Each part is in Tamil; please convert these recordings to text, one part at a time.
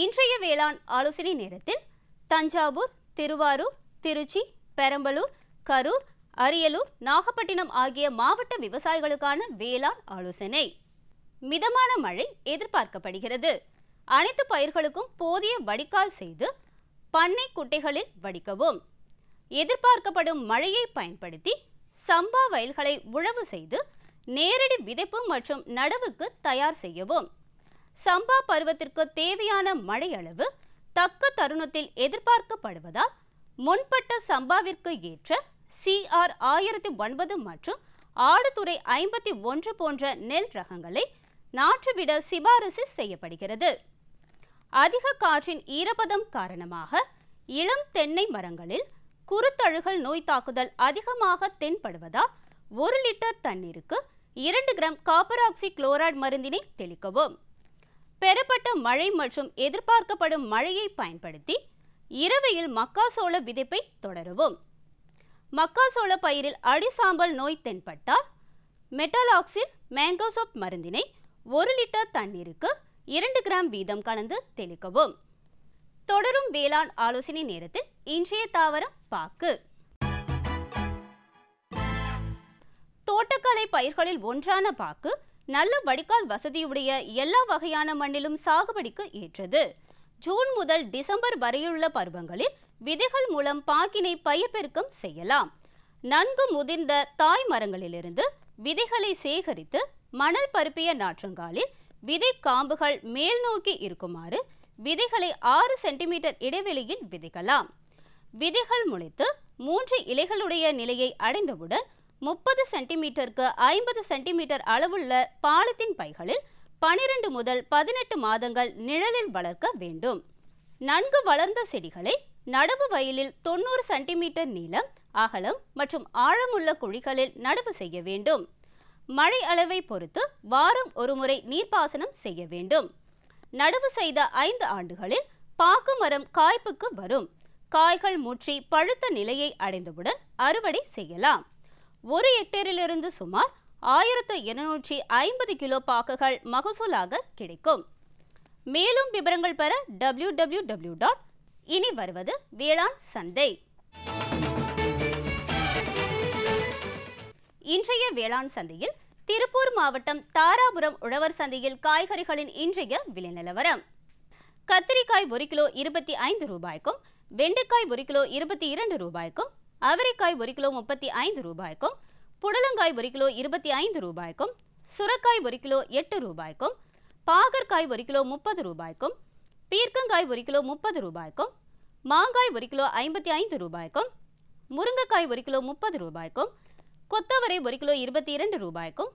இன்றைய வேளாண் ஆலோசனை நேரத்தில் தஞ்சாவூர் திருவாரூர் திருச்சி பெரம்பலூர் கரூர் அரியலூர் நாகப்பட்டினம் ஆகிய மாவட்ட விவசாயிகளுக்கான வேளாண் ஆலோசனை மிதமான மழை எதிர்பார்க்கப்படுகிறது அனைத்து பயிர்களுக்கும் போதிய வடிகால் செய்து பண்ணை குட்டைகளில் வடிக்கவும் எதிர்பார்க்கப்படும் மழையை பயன்படுத்தி சம்பா வயல்களை உழவு செய்து நேரடி விதைப்பு மற்றும் நடவுக்கு தயார் செய்யவும் சம்பா பருவத்திற்கு தேவையான மழை அளவு தக்க தருணத்தில் எதிர்பார்க்கப்படுவதால் முன்பட்ட சம்பாவிற்கு ஏற்ற சிஆர் ஆயிரத்தி ஒன்பது மற்றும் ஆடுதுறை ஐம்பத்தி ஒன்று போன்ற நெல் ரகங்களை நாற்றுவிட சிபாரிசு செய்யப்படுகிறது அதிக காற்றின் ஈரப்பதம் காரணமாக இளம் தென்னை மரங்களில் குருத்தழுகல் நோய் தாக்குதல் அதிகமாக தென்படுவதால் ஒரு லிட்டர் தண்ணீருக்கு இரண்டு கிராம் காப்பராக்சி குளோரைடு மருந்தினை தெளிக்கவும் பெறப்பட்ட மழை மற்றும் எதிர்பார்க்கப்படும் மழையை பயன்படுத்தி இரவையில் மக்காசோள விதைப்பை தொடருவோம் மக்காசோள பயிரில் அடிசாம்பல் நோய் தென்பட்டால் மெட்டலாக்சில் மேங்கோசோப் மருந்தினை ஒரு லிட்டர் தண்ணீருக்கு இரண்டு கிராம் வீதம் கலந்து தெளிக்கவும் தொடரும் வேளாண் ஆலோசனை நேரத்தில் இன்றைய தாவரம் பாக்கு தோட்டக்கலை பயிர்களில் ஒன்றான பாக்கு நல்ல வடிகால் வசதியுடைய எல்லா வகையான மண்ணிலும் சாகுபடிக்கு ஏற்றது ஜூன் முதல் டிசம்பர் வரையுள்ள பருவங்களில் விதைகள் மூலம் பாக்கினை பயிர்பெருக்கம் செய்யலாம் நன்கு முதிர்ந்த தாய் மரங்களிலிருந்து விதைகளை சேகரித்து மணல் பருப்பிய நாற்றங்காலில் விதை காம்புகள் மேல் நோக்கி இருக்குமாறு விதைகளை ஆறு சென்டிமீட்டர் இடைவெளியில் விதைக்கலாம் விதைகள் முளைத்து மூன்று இலைகளுடைய நிலையை அடைந்தவுடன் முப்பது சென்டிமீட்டருக்கு ஐம்பது சென்டிமீட்டர் அளவுள்ள பாலித்தீன் பைகளில் பனிரெண்டு முதல் பதினெட்டு மாதங்கள் நிழலில் வளர்க்க வேண்டும் நன்கு வளர்ந்த செடிகளை நடவு வயலில் தொண்ணூறு சென்டிமீட்டர் நீளம் அகலம் மற்றும் ஆழமுள்ள குழிகளில் நடவு செய்ய வேண்டும் மழை அளவை பொறுத்து வாரம் ஒருமுறை நீர்ப்பாசனம் செய்ய வேண்டும் நடவு செய்த ஐந்து ஆண்டுகளில் பாக்கு மரம் காய்ப்புக்கு வரும் காய்கள் முற்றி பழுத்த நிலையை அடைந்தவுடன் அறுவடை செய்யலாம் ஒரு ஹெக்டேரிலிருந்து சுமார் ஆயிரத்து இருநூற்றி ஐம்பது கிலோ பாக்குகள் மகசூலாக கிடைக்கும் மேலும் விவரங்கள் பெற W W W dot ini வருவது வேளாண் சந்தை இன்றைய வேளாண் சந்தையில் திருப்பூர் மாவட்டம் தாராபுரம் உழவர் சந்தையில் காய்கறிகளின் இன்றைய விலை நிலவரம் கத்திரிக்காய் ஒரு கிலோ இருபத்தி ஐந்து ரூபாய்க்கும் வெண்டைக்காய் ஒரு கிலோ இருபத்தி இரண்டு ரூபாய்க்கும் அவரைக்காய் ஒரு கிலோ முப்பத்தி ஐந்து ரூபாய்க்கும் புடலங்காய் ஒரு கிலோ இருபத்தி ஐந்து ரூபாய்க்கும் சுரக்காய் ஒரு கிலோ எட்டு ரூபாய்க்கும் பாகற்காய் ஒரு கிலோ முப்பது ரூபாய்க்கும் பீர்க்கங்காய் ஒரு கிலோ முப்பது ரூபாய்க்கும் மாங்காய் ஒரு கிலோ ஐம்பத்தி ஐந்து ரூபாய்க்கும் முருங்கைக்காய் ஒரு கிலோ முப்பது ரூபாய்க்கும் கொத்தவரை ஒரு கிலோ இருபத்தி இரண்டு ரூபாய்க்கும்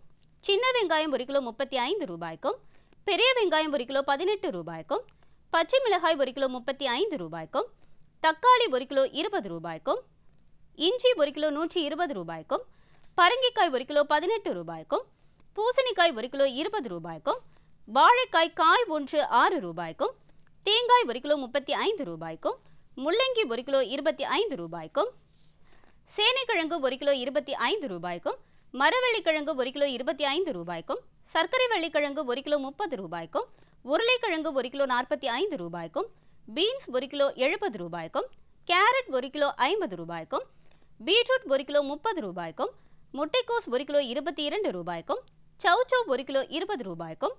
சின்ன வெங்காயம் ஒரு கிலோ முப்பத்தி ஐந்து ரூபாய்க்கும் பெரிய வெங்காயம் ஒரு கிலோ பதினெட்டு ரூபாய்க்கும் பச்சை மிளகாய் ஒரு கிலோ முப்பத்தி ஐந்து ரூபாய்க்கும் தக்காளி ஒரு கிலோ இருபது ரூபாய்க்கும் இஞ்சி ஒரு கிலோ நூற்றி இருபது ரூபாய்க்கும் பரங்கிக்காய் ஒரு கிலோ பதினெட்டு ரூபாய்க்கும் பூசணிக்காய் ஒரு கிலோ இருபது ரூபாய்க்கும் வாழைக்காய் காய் ஒன்று ஆறு ரூபாய்க்கும் தேங்காய் ஒரு கிலோ முப்பத்தி ஐந்து ரூபாய்க்கும் முள்ளங்கி ஒரு கிலோ இருபத்தி ஐந்து ரூபாய்க்கும் சேனைக்கிழங்கு ஒரு கிலோ இருபத்தி ஐந்து ரூபாய்க்கும் மரவள்ளிக்கிழங்கு ஒரு கிலோ இருபத்தி ஐந்து ரூபாய்க்கும் சர்க்கரை வள்ளிக்கிழங்கு ஒரு கிலோ முப்பது ரூபாய்க்கும் உருளைக்கிழங்கு ஒரு கிலோ நாற்பத்தி ஐந்து ரூபாய்க்கும் பீன்ஸ் ஒரு கிலோ எழுபது ரூபாய்க்கும் கேரட் ஒரு கிலோ ஐம்பது ரூபாய்க்கும் பீட்ரூட் ஒரு கிலோ முப்பது ரூபாய்க்கும் முட்டைக்கோஸ் ஒரு கிலோ இருபத்தி இரண்டு ரூபாய்க்கும் சவுச்சோ ஒரு கிலோ இருபது ரூபாய்க்கும்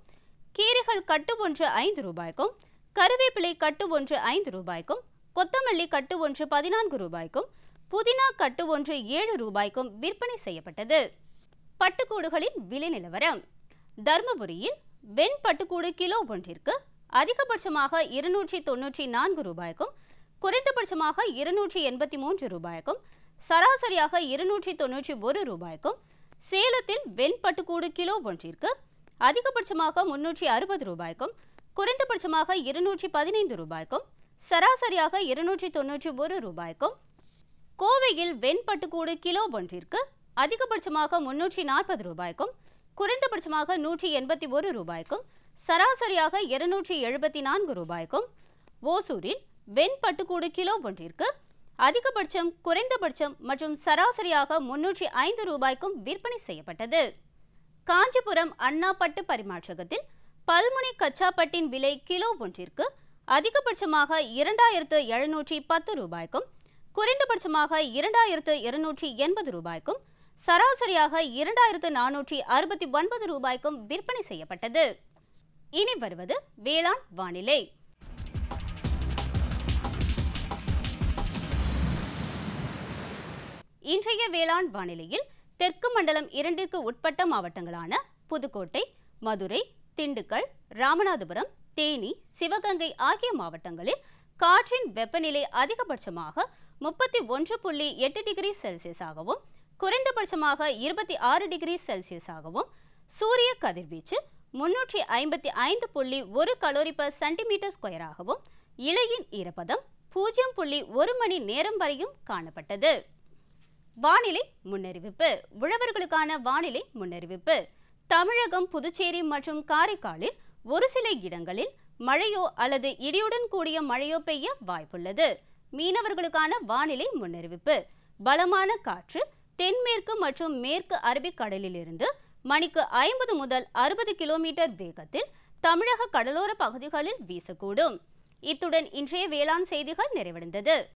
கீரைகள் கட்டு ஒன்று ஐந்து ரூபாய்க்கும் கருவேப்பிலை கட்டு ஒன்று ஐந்து ரூபாய்க்கும் கொத்தமல்லி கட்டு ஒன்று பதினான்கு ரூபாய்க்கும் புதினா கட்டு ஒன்று ஏழு ரூபாய்க்கும் விற்பனை செய்யப்பட்டது பட்டுக்கூடுகளின் விலை நிலவரம் தருமபுரியில் வெண் பட்டுக்கூடு கிலோ ஒன்றிற்கு அதிகபட்சமாக இருநூற்றி தொன்னூற்றி நான்கு ரூபாய்க்கும் குறைந்தபட்சமாக இருநூற்றி எண்பத்தி மூன்று ரூபாய்க்கும் சராசரியாக இருநூற்றி தொன்னூற்றி ஒரு ரூபாய்க்கும் சேலத்தில் வெண்பட்டுக்கூடு கிலோ ஒன்றிற்கு அதிகபட்சமாக முன்னூற்றி அறுபது ரூபாய்க்கும் குறைந்தபட்சமாக இருநூற்றி பதினைந்து ரூபாய்க்கும் சராசரியாக இருநூற்றி தொன்னூற்றி ஒரு ரூபாய்க்கும் கோவையில் வெண்பட்டுக்கூடு கிலோ ஒன்றிற்கு அதிகபட்சமாக முன்னூற்றி நாற்பது ரூபாய்க்கும் குறைந்தபட்சமாக நூற்றி எண்பத்தி ஒரு ரூபாய்க்கும் சராசரியாக இருநூற்றி எழுபத்தி நான்கு ரூபாய்க்கும் ஓசூரில் வெண்பட்டுக்கூடு கிலோ ஒன்றிற்கு அதிகபட்சம் குறைந்தபட்சம் மற்றும் சராசரியாக முன்னூற்றி ஐந்து ரூபாய்க்கும் விற்பனை செய்யப்பட்டது காஞ்சிபுரம் அண்ணாப்பட்டு பரிமாற்றகத்தில் பல்முனை கச்சாப்பட்டின் விலை கிலோ ஒன்றிற்கு அதிகபட்சமாக இரண்டாயிரத்து எழுநூற்றி பத்து ரூபாய்க்கும் குறைந்தபட்சமாக இரண்டாயிரத்து இருநூற்றி எண்பது ரூபாய்க்கும் சராசரியாக இரண்டாயிரத்து நானூற்றி அறுபத்தி ஒன்பது ரூபாய்க்கும் விற்பனை செய்யப்பட்டது இனி வருவது வேளாண் வானிலை இன்றைய வேளாண் வானிலையில் தெற்கு மண்டலம் இரண்டிற்கு உட்பட்ட மாவட்டங்களான புதுக்கோட்டை மதுரை திண்டுக்கல் ராமநாதபுரம் தேனி சிவகங்கை ஆகிய மாவட்டங்களில் காற்றின் வெப்பநிலை அதிகபட்சமாக முப்பத்தி ஒன்று புள்ளி எட்டு டிகிரி செல்சியஸாகவும் குறைந்தபட்சமாக இருபத்தி ஆறு டிகிரி செல்சியஸாகவும் சூரிய கதிர்வீச்சு முன்னூற்றி ஐம்பத்தி ஐந்து புள்ளி ஒரு கலோரி பர் சென்டிமீட்டர் ஸ்கொயராகவும் இலையின் ஈரப்பதம் பூஜ்ஜியம் புள்ளி ஒரு மணி நேரம் வரையும் காணப்பட்டது வானிலை முன்னறிவிப்பு உழவர்களுக்கான வானிலை முன்னறிவிப்பு தமிழகம் புதுச்சேரி மற்றும் காரைக்காலில் ஒரு சில இடங்களில் மழையோ அல்லது இடியுடன் கூடிய மழையோ பெய்ய வாய்ப்புள்ளது மீனவர்களுக்கான வானிலை முன்னறிவிப்பு பலமான காற்று தென்மேற்கு மற்றும் மேற்கு அரபிக்கடலிலிருந்து மணிக்கு ஐம்பது முதல் அறுபது கிலோமீட்டர் வேகத்தில் தமிழக கடலோர பகுதிகளில் வீசக்கூடும் இத்துடன் இன்றைய வேளாண் செய்திகள் நிறைவடைந்தது